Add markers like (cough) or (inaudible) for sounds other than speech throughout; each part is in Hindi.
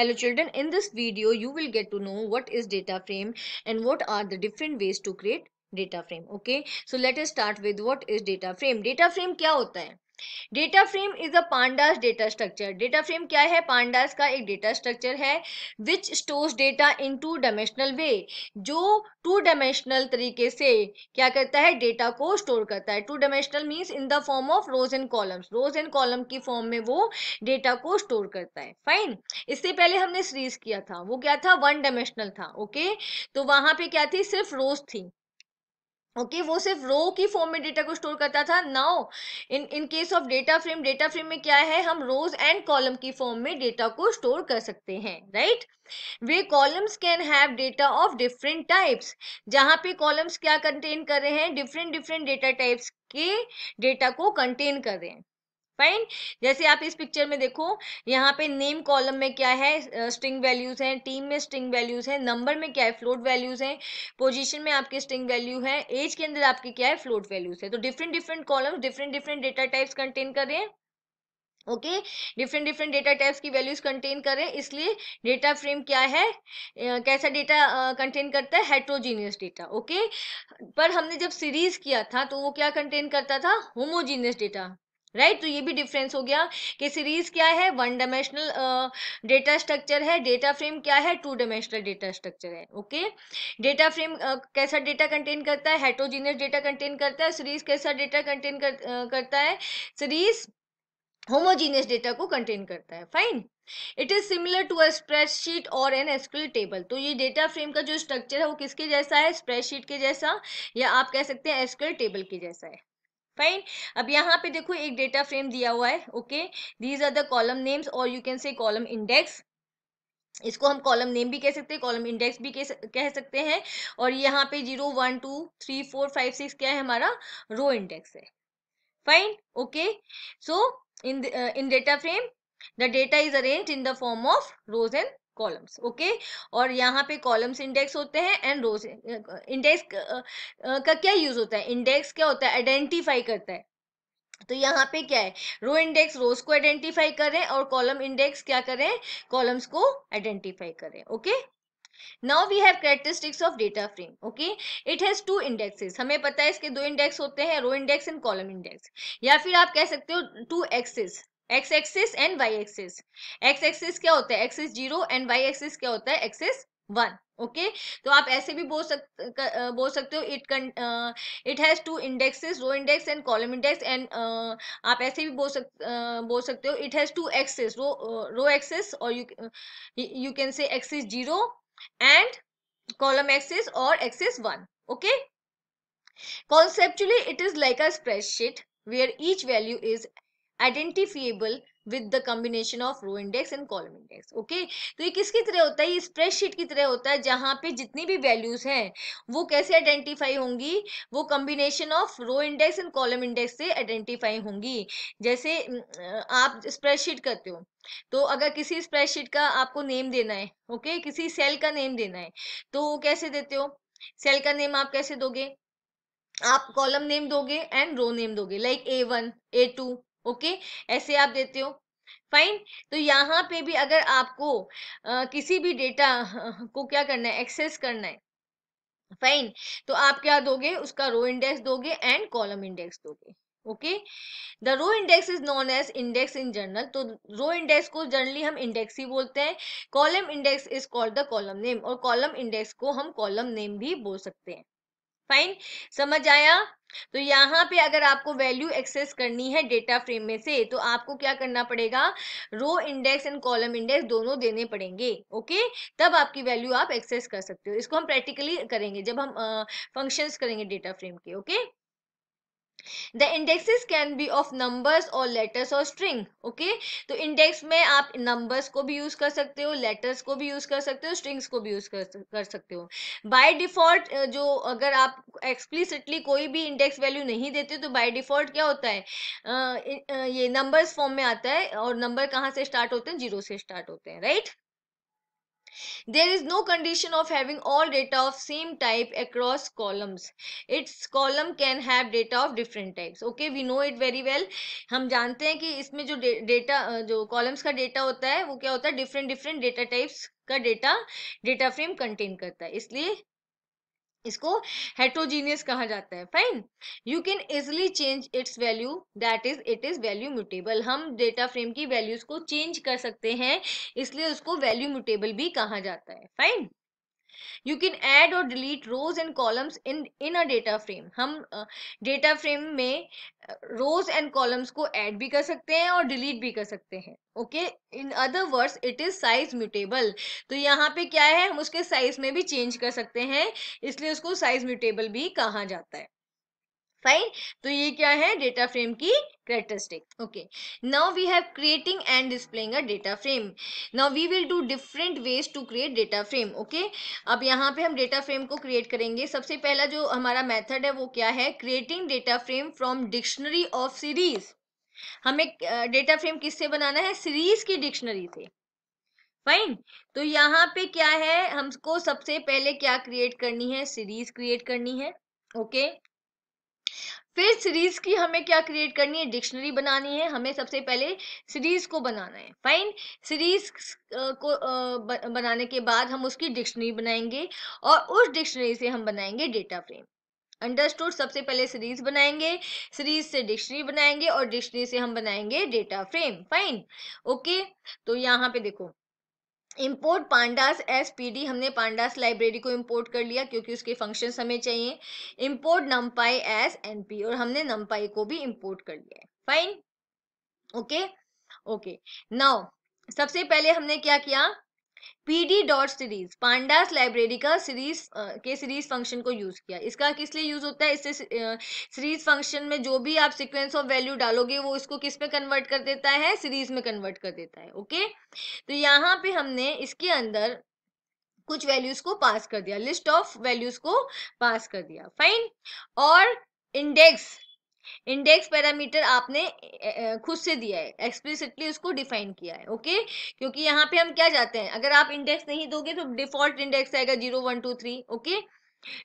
Hello children, in this video you will get to know what is data frame and what are the different ways to create data frame. Okay, so let us start with what is data frame. Data frame क्या होता है data frame is a pandas data structure data frame क्या है पांडास का एक डेटा स्ट्रक्चर है which stores data in two dimensional way जो टू डायमेंशनल तरीके से क्या करता है डेटा को स्टोर करता है two dimensional means in the form of rows and columns rows and column की फॉर्म में वो डेटा को स्टोर करता है फाइन इससे पहले हमने सीरीज किया था वो क्या था वन डायमेंशनल था ओके okay? तो वहां पे क्या थी सिर्फ रोज थी ओके okay, वो सिर्फ रो की फॉर्म में डेटा को स्टोर करता था now in in case of data frame data frame में क्या है हम रोज एंड कॉलम की फॉर्म में डेटा को स्टोर कर सकते हैं right where columns can have data of different types जहां पे कॉलम्स क्या कंटेन कर रहे हैं डिफरेंट डिफरेंट डेटा टाइप्स के डेटा को कंटेन कर रहे हैं फाइन जैसे आप इस पिक्चर में देखो यहाँ पे नेम कॉलम में क्या है स्ट्रिंग वैल्यूज़ हैं टीम में स्ट्रिंग वैल्यूज़ हैं नंबर में क्या है फ्लोट वैल्यूज़ हैं पोजीशन में आपके स्ट्रिंग वैल्यू है एज के अंदर आपके क्या है फ्लोट वैल्यूज़ है तो different different column different different data types contain कर रहे हैं okay different different data types की वैल्यूज कंटेन करें इसलिए डेटा फ्रेम क्या है कैसा डेटा कंटेन करता है हेट्रोजीनियस डेटा ओके पर हमने जब सीरीज किया था तो वो क्या कंटेन करता था होमोजीनियस डेटा राइट right? तो ये भी डिफरेंस हो गया कि सीरीज क्या है वन डायमेंशनल डेटा स्ट्रक्चर है डेटा फ्रेम क्या है टू डायमेंशनल डेटा स्ट्रक्चर है ओके डेटा फ्रेम कैसा डेटा कंटेन करता है हेटोजीनियस डेटा कंटेन करता है सीरीज कैसा डेटा कंटेन कर, uh, करता है सीरीज होमोजीनियस डेटा को कंटेन करता है fine it is similar to a spreadsheet और एन एसक्यूएल टेबल तो ये डेटा फ्रेम का जो स्ट्रक्चर है वो किसके जैसा है स्प्रेडशीट के जैसा या आप कह सकते हैं एसक्यूएल टेबल के जैसा है फाइन अब यहाँ पे देखो एक डेटा फ्रेम दिया हुआ है okay these are the column names और you can say column index इसको हम कॉलम नेम भी कह सकते हैं कॉलम इंडेक्स भी कह सकते हैं और यहाँ पे zero one two three four five six क्या है हमारा रो इंडेक्स है fine okay so in in data frame the data is arrange in the form of rows and columns okay और यहाँ पे कॉलम्स इंडेक्स होते हैं एंड रोज इंडेक्स का क्या यूज होता है इंडेक्स क्या होता है आइडेंटिफाई करता है तो यहाँ पे क्या है रो इंडेक्स रोज को आइडेंटिफाई करें और कॉलम इंडेक्स क्या करें कॉलम्स को आइडेंटिफाई करें okay okay? Now we have characteristics of data frame okay it has two indexes हमें पता है इसके दो इंडेक्स होते हैं row index and column index या फिर आप कह सकते हो two axes X axis and Y axis X axis क्या होता है axis zero and Y axis क्या होता है एक्सिस वन ओके तो आप ऐसे भी बोल सक बोल सकते हो it it has two indexes row index and column index and आप ऐसे भी बोल सक बोल सकते हो it has two axes row row axes और you can say axes zero and column axes और axes one okay conceptually it is like a spreadsheet where each value is identifiable with the combination of row index and column index okay तो ये किसकी तरह होता है ये स्प्रेडशीट की तरह होता है जहाँ पे जितनी भी वैल्यूज हैं वो कैसे आइडेंटिफाई होंगी वो combination of row index and column index से आइडेंटिफाई होंगी जैसे आप स्प्रेडशीट करते हो तो अगर किसी स्प्रेडशीट का आपको नेम देना है ओके okay? किसी सेल का नेम देना है तो वो कैसे देते हो सेल का नेम आप कैसे दोगे आप कॉलम नेम दोगे एंड रो नेम दोगे like A one A two okay ऐसे आप देते हो फाइन तो यहाँ पे भी अगर आपको आ, किसी भी डेटा (laughs) को क्या करना है एक्सेस करना है फाइन तो आप क्या दोगे उसका रो इंडेक्स दोगे एंड कॉलम इंडेक्स दोगे okay the row index is known as index in general तो रो इंडेक्स को जनरली हम इंडेक्स ही बोलते हैं column index is called the column name और कॉलम इंडेक्स को हम कॉलम नेम भी बोल सकते हैं फाइन समझ आया तो यहाँ पे अगर आपको वैल्यू एक्सेस करनी है डेटा फ्रेम में से तो आपको क्या करना पड़ेगा row index and column index दोनों देने पड़ेंगे ओके तब आपकी वैल्यू आप एक्सेस कर सकते हो इसको हम प्रैक्टिकली करेंगे जब हम फंक्शंस करेंगे डेटा फ्रेम के okay the indexes can be of numbers और लेटर्स और स्ट्रिंग ओके तो इंडेक्स में आप नंबर्स को भी यूज कर सकते हो लेटर्स को भी यूज कर सकते हो स्ट्रिंग्स को भी यूज कर, कर सकते हो बाय डिफॉल्ट जो अगर आप एक्सप्लिसिटली कोई भी इंडेक्स वैल्यू नहीं देते तो बाय डिफॉल्ट क्या होता है ये नंबर्स फॉर्म में आता है और नंबर कहाँ से स्टार्ट होते हैं जीरो से स्टार्ट होते हैं right There is no condition of having all data of same type across columns. Its column can have data of different types. Okay, we know it very well. हम जानते हैं कि इसमें जो डेटा जो कॉलम्स का डेटा होता है वो क्या होता है डिफरेंट डिफरेंट डेटा टाइप्स का डेटा डेटा फ्रेम कंटेन करता है इसलिए इसको हेट्रोजीनियस कहा जाता है fine you can easily change its value that is it is value mutable हम डेटा फ्रेम की वैल्यूज को चेंज कर सकते हैं इसलिए उसको वैल्यू म्यूटेबल भी कहा जाता है फाइन यू कैन ऐड और delete rows and columns in in a data frame हम डेटा uh, फ्रेम में रोज एंड कॉलम्स को ऐड भी कर सकते हैं और डिलीट भी कर सकते हैं okay in other words it is size mutable तो यहाँ पे क्या है हम उसके साइज में भी चेंज कर सकते हैं इसलिए उसको साइज म्यूटेबल भी कहा जाता है फाइन तो ये क्या है डेटा फ्रेम की characteristic okay now we have creating and displaying a data frame now we will do different ways to create data frame okay अब यहाँ पे हम डेटा फ्रेम को क्रिएट करेंगे सबसे पहला जो हमारा मेथड है वो क्या है creating data frame from dictionary of series हमें डेटा फ्रेम किससे बनाना है सीरीज की डिक्शनरी से फाइन तो यहाँ पे क्या है हमको सबसे पहले क्या क्रिएट करनी है सीरीज क्रिएट करनी है ओके okay? फिर सीरीज की हमें क्या क्रिएट करनी है डिक्शनरी बनानी है हमें सबसे पहले सीरीज को बनाना है फाइन सीरीज को बनाने के बाद हम उसकी डिक्शनरी बनाएंगे और उस डिक्शनरी से हम बनाएंगे डेटा फ्रेम अंडरस्टूड सबसे पहले सीरीज बनाएंगे सीरीज से डिक्शनरी बनाएंगे और डिक्शनरी से हम बनाएंगे डेटा फ्रेम फाइन ओके तो यहाँ पे देखो import pandas as P D हमने पांडास लाइब्रेरी को इम्पोर्ट कर लिया क्योंकि उसके फंक्शन हमें चाहिए import numpy as N P और हमने नम्पाई को भी इम्पोर्ट कर लिया फाइन ओके ओके नाउ सबसे पहले हमने क्या किया PD dot series pandas library का सीरीज के सीरीज फंक्शन को यूज किया इसका किस लिए यूज होता है इससे सीरीज फंक्शन में जो भी आप सिक्वेंस ऑफ वैल्यू डालोगे वो इसको किस में कन्वर्ट कर देता है सीरीज में कन्वर्ट कर देता है ओके तो यहाँ पे हमने इसके अंदर कुछ वैल्यूज को पास कर दिया लिस्ट ऑफ वैल्यूज को पास कर दिया फाइन और इंडेक्स इंडेक्स पैरामीटर आपने खुद से दिया है एक्सप्लिसिटली उसको डिफाइन किया है ओके क्योंकि यहाँ पे हम क्या चाहते हैं अगर आप इंडेक्स नहीं दोगे तो डिफॉल्ट इंडेक्स आएगा zero one two three okay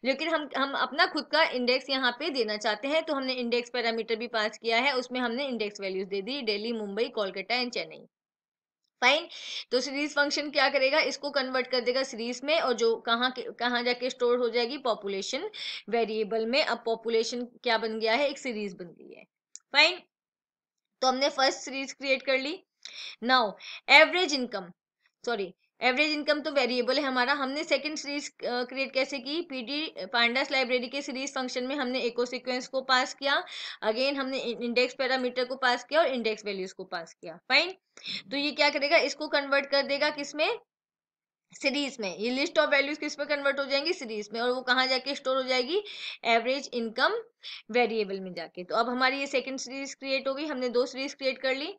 लेकिन हम हम अपना खुद का इंडेक्स यहाँ पे देना चाहते हैं तो हमने इंडेक्स पैरामीटर भी पास किया है उसमें हमने इंडेक्स वैल्यूज दे दी डेली मुंबई कोलकाता एंड चेन्नई फाइन तो सीरीज फंक्शन क्या करेगा इसको कन्वर्ट कर देगा सीरीज में और जो कहाँ कहाँ जाके स्टोर हो जाएगी पॉपुलेशन वेरिएबल में अब पॉपुलेशन क्या बन गया है एक सीरीज बन गई है फाइन तो हमने फर्स्ट सीरीज क्रिएट कर ली now average income sorry average income तो वेरिएबल है हमारा हमने सेकंड सीरीज क्रिएट कैसे की पीडी पांडास लाइब्रेरी के सीरीज फंक्शन में हमने इको सीक्वेंस को पास किया अगेन हमने इंडेक्स पैरामीटर को पास किया और इंडेक्स वैल्यूज को पास किया फाइन तो ये क्या करेगा इसको कन्वर्ट कर देगा किसमें सीरीज में ये लिस्ट ऑफ वैल्यूज किस में कन्वर्ट हो जाएंगी सीरीज में और वो कहाँ जाके स्टोर हो जाएगी एवरेज इनकम वेरिएबल में जाके तो अब हमारी ये सेकंड सीरीज क्रिएट हो गई हमने दो सीरीज क्रिएट कर ली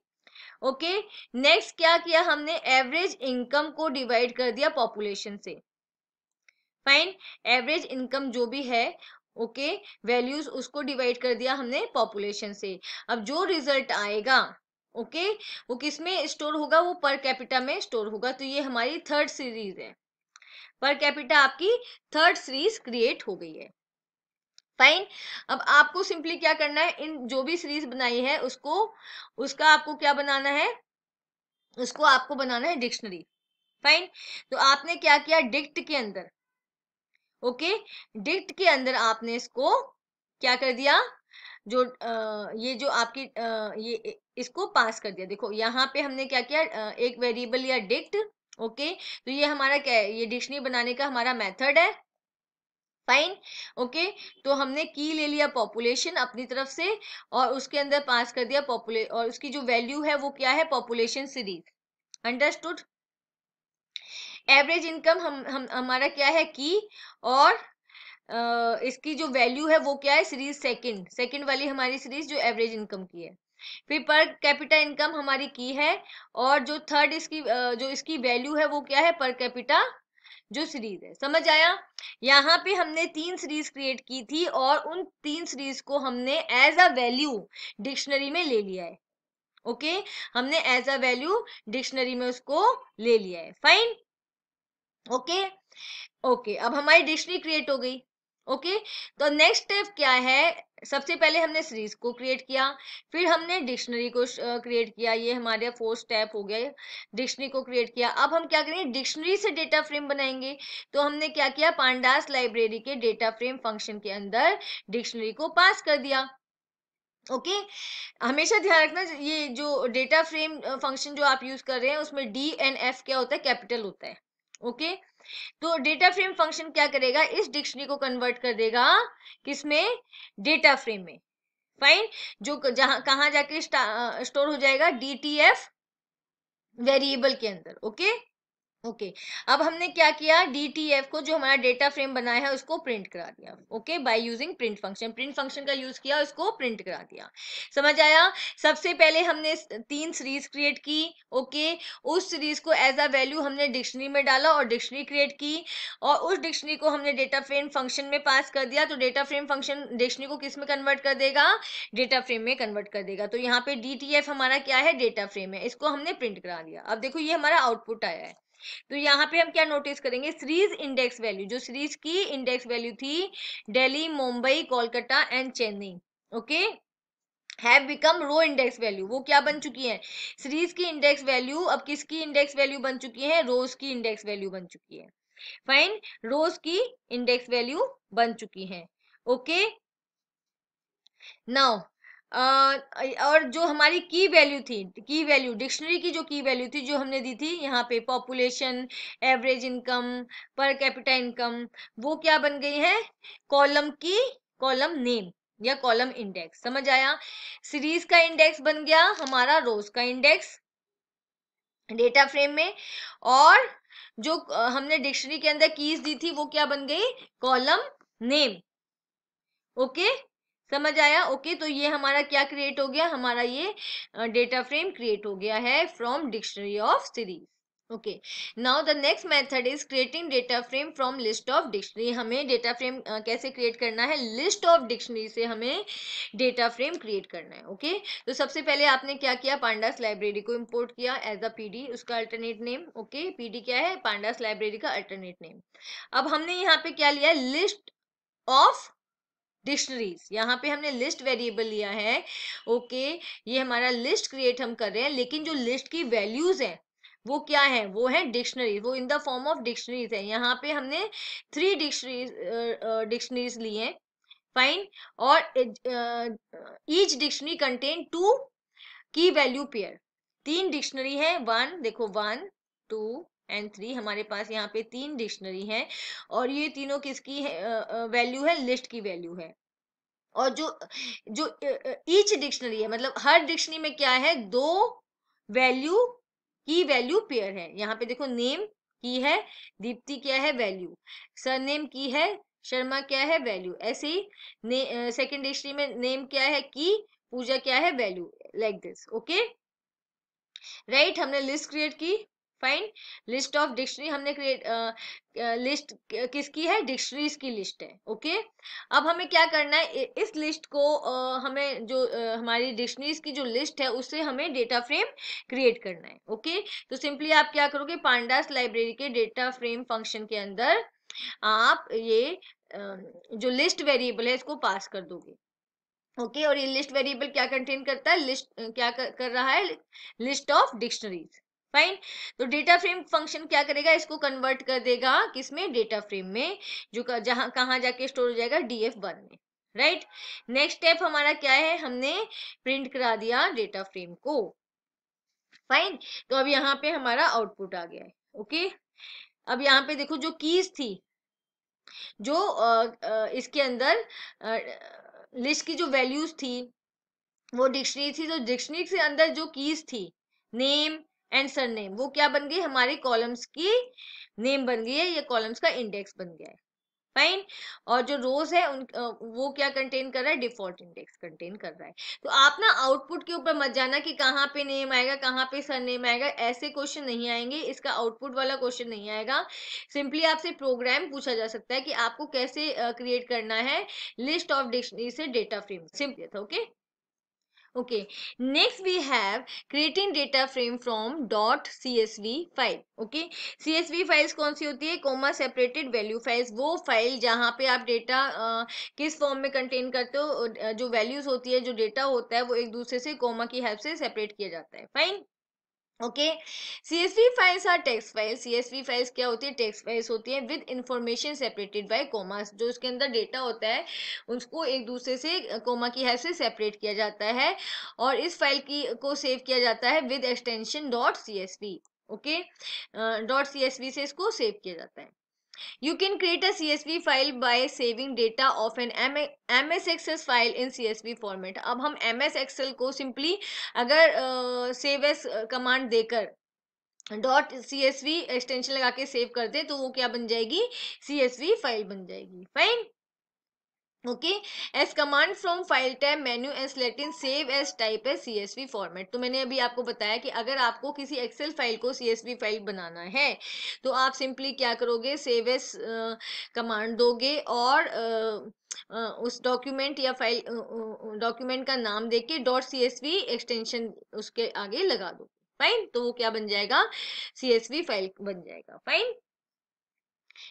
ओके नेक्स्ट क्या किया हमने एवरेज इनकम को डिवाइड कर दिया पॉपुलेशन से फाइन एवरेज इनकम जो भी है ओके okay, वैल्यूज उसको डिवाइड कर दिया हमने पॉपुलेशन से अब जो रिजल्ट आएगा ओके okay, वो किस में स्टोर होगा वो पर कैपिटा में स्टोर होगा तो ये हमारी थर्ड सीरीज है पर कैपिटा आपकी थर्ड सीरीज क्रिएट हो गई है फाइन अब आपको सिंपली क्या करना है इन जो भी सीरीज बनाई है उसको उसका आपको क्या बनाना है उसको आपको बनाना है डिक्शनरी फाइन तो आपने क्या किया डिक्ट के अंदर ओके डिक्ट के अंदर आपने इसको क्या कर दिया जो आ, ये जो आपकी आ, ये इसको पास कर दिया देखो यहाँ पे हमने क्या किया एक वेरिएबल या डिक्ट ओके तो ये हमारा क्या है ये डिक्शनरी बनाने का हमारा मेथड है फाइन ओके okay? तो हमने की ले लिया पॉपुलेशन अपनी तरफ से और उसके अंदर पास कर दिया पॉपुले और उसकी जो वैल्यू है वो क्या है population series understood average income हम हम हमारा क्या है की और आ, इसकी जो वैल्यू है वो क्या है सीरीज सेकंड सेकंड वाली हमारी सीरीज जो एवरेज इनकम की है फिर पर कैपिटा इनकम हमारी की है और जो थर्ड इसकी जो इसकी वैल्यू है वो क्या है पर कैपिटा जो सीरीज है समझ आया यहाँ पे हमने तीन सीरीज क्रिएट की थी और उन तीन सीरीज को हमने एज अ वैल्यू डिक्शनरी में ले लिया है ओके हमने एज अ वैल्यू डिक्शनरी में उसको ले लिया है फाइन ओके ओके अब हमारी डिक्शनरी क्रिएट हो गई ओके तो नेक्स्ट स्टेप क्या है सबसे पहले हमने सीरीज को क्रिएट किया फिर हमने डिक्शनरी को क्रिएट किया ये हमारे फोर्थ स्टेप हो गया डिक्शनरी को क्रिएट किया अब हम क्या करेंगे डिक्शनरी से डेटा फ्रेम बनाएंगे तो हमने क्या किया पांडास लाइब्रेरी के डेटा फ्रेम फंक्शन के अंदर डिक्शनरी को पास कर दिया ओके okay? हमेशा ध्यान रखना ये जो डेटा फ्रेम फंक्शन जो आप यूज कर रहे हैं उसमें डी एंड एफ क्या होता है कैपिटल होता है ओके okay? तो डेटा फ्रेम फंक्शन क्या करेगा इस डिक्शनरी को कन्वर्ट कर देगा किसमें डेटा फ्रेम में फाइन जो जहां कहा जाके स्टोर हो जाएगा डी वेरिएबल के अंदर ओके ओके अब हमने क्या किया डीटीएफ को जो हमारा डेटा फ्रेम बनाया है उसको प्रिंट करा दिया okay by using print function print function का यूज किया उसको प्रिंट करा दिया समझ आया सबसे पहले हमने तीन सीरीज क्रिएट की ओके okay? उस सीरीज को एज अ वैल्यू हमने डिक्शनरी में डाला और डिक्शनरी क्रिएट की और उस डिक्शनरी को हमने डेटा फ्रेम फंक्शन में पास कर दिया तो डेटा फ्रेम फंक्शन डिक्शनरी को किस में कन्वर्ट कर देगा डेटा फ्रेम में कन्वर्ट कर देगा तो यहाँ पे डी हमारा क्या है डेटा फ्रेम है इसको हमने प्रिंट करा दिया अब देखो ये हमारा आउटपुट आया है तो यहाँ पे हम क्या नोटिस करेंगे सीरीज इंडेक्स वैल्यू जो सीरीज की इंडेक्स वैल्यू थी Delhi Mumbai Kolkata and Chennai okay have become row index value वो क्या बन चुकी है सीरीज की इंडेक्स वैल्यू अब किसकी इंडेक्स वैल्यू बन चुकी है रोज की इंडेक्स वैल्यू बन चुकी है फाइन रोज की इंडेक्स वैल्यू बन चुकी है ओके नाउ और जो हमारी की वैल्यू थी की वैल्यू डिक्शनरी की जो की वैल्यू थी जो हमने दी थी यहाँ पे population average income per capita income वो क्या बन गई है कॉलम की कॉलम नेम या कॉलम इंडेक्स समझ आया सीरीज का इंडेक्स बन गया हमारा रोज का इंडेक्स डेटा फ्रेम में और जो हमने डिक्शनरी के अंदर कीज दी थी वो क्या बन गई कॉलम नेम ओके समझ आया ओके तो ये हमारा क्या क्रिएट हो गया हमारा ये डेटा फ्रेम क्रिएट हो गया है from dictionary of series okay now the next method is creating data frame from list of dictionary हमें डेटा फ्रेम कैसे क्रिएट करना है लिस्ट ऑफ डिक्शनरी से हमें डेटा फ्रेम क्रिएट करना है ओके okay? तो सबसे पहले आपने क्या किया पांडास लाइब्रेरी को इम्पोर्ट किया एज अ पी उसका अल्टरनेट नेम ओके पी क्या है पांडास लाइब्रेरी का अल्टरनेट नेम अब हमने यहाँ पे क्या लिया लिस्ट ऑफ डिक्शनरीज यहाँ पे हमने लिस्ट वेरिएबल लिया है ओके ये हमारा लिस्ट क्रिएट हम कर रहे हैं लेकिन जो लिस्ट की वैल्यूज है वो क्या है वो है डिक्शनरी वो in the form of dictionaries है यहाँ पे हमने थ्री डिक्शनरीज डिक्शनरीज ली है फाइन और each dictionary contain two key value pair तीन डिक्शनरी है वन देखो वन टू एंड थ्री हमारे पास यहाँ पे तीन डिक्शनरी हैं और ये तीनों किसकी वैल्यू है लिस्ट की वैल्यू है और जो जो ईच डिक्शनरी है मतलब हर डिक्शनरी में क्या है दो वैल्यू की वैल्यू पेयर है यहाँ पे देखो नेम की है दीप्ति क्या है वैल्यू सरनेम की है शर्मा क्या है वैल्यू ऐसे ही सेकेंड डिक्शनरी में नेम क्या है की पूजा क्या है value like this okay right हमने लिस्ट क्रिएट की फाइन लिस्ट ऑफ डिक्शनरी हमने क्रिएट लिस्ट किसकी है डिक्शनरीज की लिस्ट है ओके okay? अब हमें क्या करना है इस लिस्ट को uh, हमें जो uh, हमारी डिक्शनरीज की जो लिस्ट है उससे हमें डेटा फ्रेम क्रिएट करना है ओके okay? तो सिंपली आप क्या करोगे पांडास लाइब्रेरी के डेटा फ्रेम फंक्शन के अंदर आप ये uh, जो लिस्ट वेरिएबल है इसको पास कर दोगे ओके okay? और ये लिस्ट वेरिएबल क्या कंटेन करता है लिस्ट क्या कर, कर रहा है लिस्ट ऑफ डिक्शनरीज फाइन तो डेटा फ्रेम फंक्शन क्या करेगा इसको कन्वर्ट कर देगा किसमें डेटा फ्रेम में जो जहां कहाँ जाके स्टोर हो जाएगा डी एफ वन में राइट नेक्स्ट स्टेप हमारा क्या है हमने प्रिंट करा दिया डेटा फ्रेम को फाइन तो अब यहाँ पे हमारा आउटपुट आ गया है ओके अब यहाँ पे देखो जो कीज थी जो इसके अंदर लिस्ट की जो वैल्यूज थी वो डिक्शनरी थी तो डिक्शनरी के अंदर जो कीज थी नेम एंड सर नेम वो क्या बन गई हमारी कॉलम्स की नेम बन गई है ये कॉलम्स का इंडेक्स बन गया है फाइन और जो रोज है उन वो क्या कंटेन कर रहा है डिफॉल्ट इंडेक्स कंटेन कर रहा है तो आप ना आउटपुट के ऊपर मत जाना कि कहाँ पे नेम आएगा कहाँ पे सर नेम आएगा ऐसे क्वेश्चन नहीं आएंगे इसका आउटपुट वाला क्वेश्चन नहीं आएगा सिंपली आपसे प्रोग्राम पूछा जा सकता है कि आपको कैसे क्रिएट करना है लिस्ट ऑफ डिक्शनरी से data frame simply okay okay? Okay next we have we data frame from dot C S V file okay C S V files कौन सी होती है कॉमा सेपरेटेड वैल्यू फाइल्स वो फाइल जहाँ पे आप डेटा किस फॉर्म में कंटेन करते हो जो वैल्यूज होती है जो डेटा होता है वो एक दूसरे से कोमा की हेल्प से सेपरेट किया जाता है fine okay C S V files are text files C S V files क्या होती है टेक्स्ट फाइल्स होती है with information separated by comma जो उसके अंदर डेटा होता है उसको एक दूसरे से कोमा की हेल्प से सेपरेट किया जाता है और इस फाइल की को सेव किया जाता है with extension dot C S V okay dot C S V से इसको सेव किया जाता है You can create a CSV file by saving data of an MS Excel file in CSV format. अब हम MS Excel को simply अगर uh, save as command देकर dot C S V extension लगा के सेव कर दे तो वो क्या बन जाएगी सी एस वी फाइल बन जाएगी fine okay as command from file tab menu एस लेटिन सेव एस टाइप है वी फॉर्मेट तो मैंने अभी आपको बताया कि अगर आपको किसी एक्सेल फाइल को सी एस वी फाइल बनाना है तो आप सिंपली क्या करोगे सेव एस कमांड दोगे और uh, उस डॉक्यूमेंट या फाइल डॉक्यूमेंट का नाम दे के डॉट सी एक्सटेंशन उसके आगे लगा दो फाइन तो वो क्या बन जाएगा सी फाइल बन जाएगा fine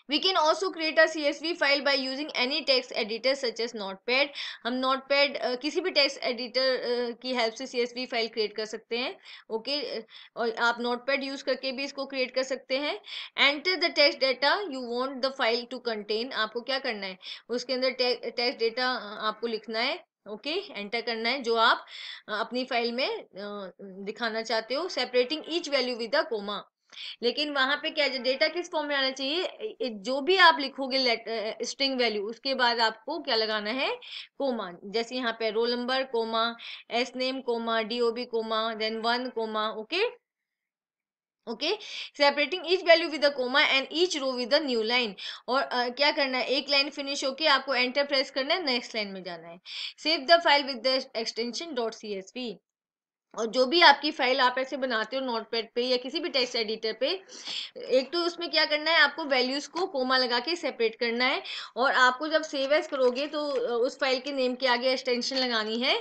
we can also create a C S V file by using any text editor such as notepad हम नॉट पैड किसी भी टेक्स एडिटर की हेल्प से C S V file create कर सकते हैं ओके और आप नॉट पैड यूज करके भी इसको क्रिएट कर सकते हैं enter the text data you want the file to contain आपको क्या करना है उसके अंदर टेक्स डेटा आपको लिखना है ओके okay? एंटर करना है जो आप अपनी फाइल में दिखाना चाहते हो separating each value with a comma लेकिन वहां पे क्या डेटा किस फॉर्म में आना चाहिए जो भी आप लिखोगे स्ट्रिंग वैल्यू उसके बाद आपको क्या लगाना है कोमा जैसे यहाँ पे roll number comma S name comma DOB comma then one comma okay okay separating each value with a comma and each row with a new line और uh, क्या करना है एक लाइन फिनिश होके आपको एंटर प्रेस करना है नेक्स्ट लाइन में जाना है save the file with the extension dot C S V और जो भी आपकी फाइल आप ऐसे बनाते हो नोटपैड पे या किसी भी टेक्स्ट एडिटर पे एक तो उसमें क्या करना है आपको वैल्यूज़ को कोमा लगा के सेपरेट करना है और आपको जब सेव एज करोगे तो उस फाइल के नेम के आगे एक्सटेंशन लगानी है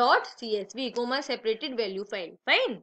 dot C S V comma separated value file fine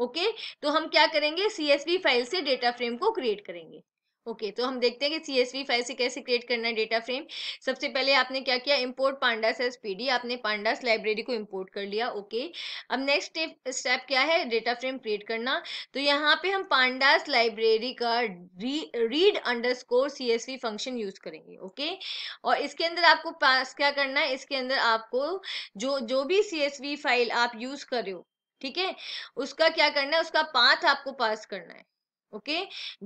okay तो हम क्या करेंगे सी एस वी फाइल से डेटा फ्रेम को क्रिएट करेंगे ओके okay, तो हम देखते हैं कि सी एस वी फाइल से कैसे क्रिएट करना है डेटा फ्रेम सबसे पहले आपने क्या किया इंपोर्ट पांडास एस पी आपने पांडास लाइब्रेरी को इंपोर्ट कर लिया ओके okay. अब नेक्स्ट स्टेप क्या है डेटा फ्रेम क्रिएट करना तो यहाँ पे हम पांडास लाइब्रेरी का री, read underscore C S V function use करेंगे ओके okay? और इसके अंदर आपको पास क्या करना है इसके अंदर आपको जो जो भी सी एस वी फाइल आप यूज कर रहे हो ठीक है उसका क्या करना है उसका पाथ आपको पास करना है ओके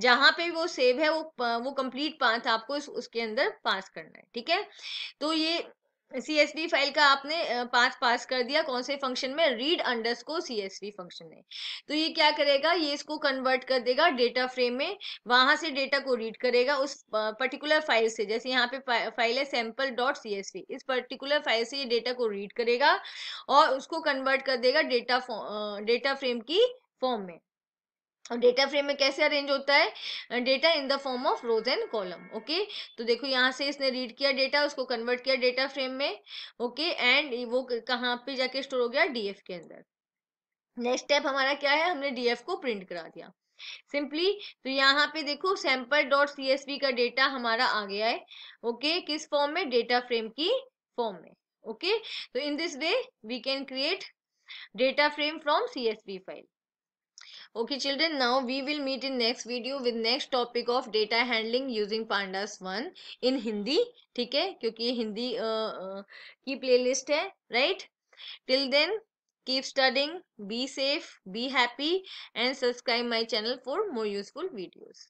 जहां पे वो सेव है वो वो कंप्लीट पाथ आपको उस, उसके अंदर पास करना है ठीक है तो ये सी फाइल का आपने पाथ पास कर दिया कौन से फंक्शन में read underscore C function में तो ये क्या करेगा ये इसको कन्वर्ट कर देगा डेटा फ्रेम में वहां से डेटा को रीड करेगा उस पर्टिकुलर फाइल से जैसे यहाँ पे फाइल है sample dot C S V इस पर्टिकुलर फाइल से ये डेटा को रीड करेगा और उसको कन्वर्ट कर देगा डेटा डेटा फ्रेम की फॉर्म में डेटा फ्रेम में कैसे अरेंज होता है data in the form of rows and column okay तो देखो यहाँ से इसने रीड किया डेटा उसको कन्वर्ट किया डेटा फ्रेम में ओके okay, एंड वो कहाँ पे जाके स्टोर हो गया डीएफ के अंदर नेक्स्ट स्टेप हमारा क्या है हमने डीएफ को प्रिंट करा दिया सिंपली तो यहाँ पे देखो सैंपल डॉट सी का डेटा हमारा आ गया है ओके okay, किस फॉर्म में डेटा फ्रेम की फॉर्म में ओके तो in this way we can create data frame from C file okay children now we will meet in next video with next topic of data handling using pandas one in Hindi ठीक है क्योंकि हिंदी की प्लेलिस्ट है right till then keep studying be safe be happy and subscribe my channel for more useful videos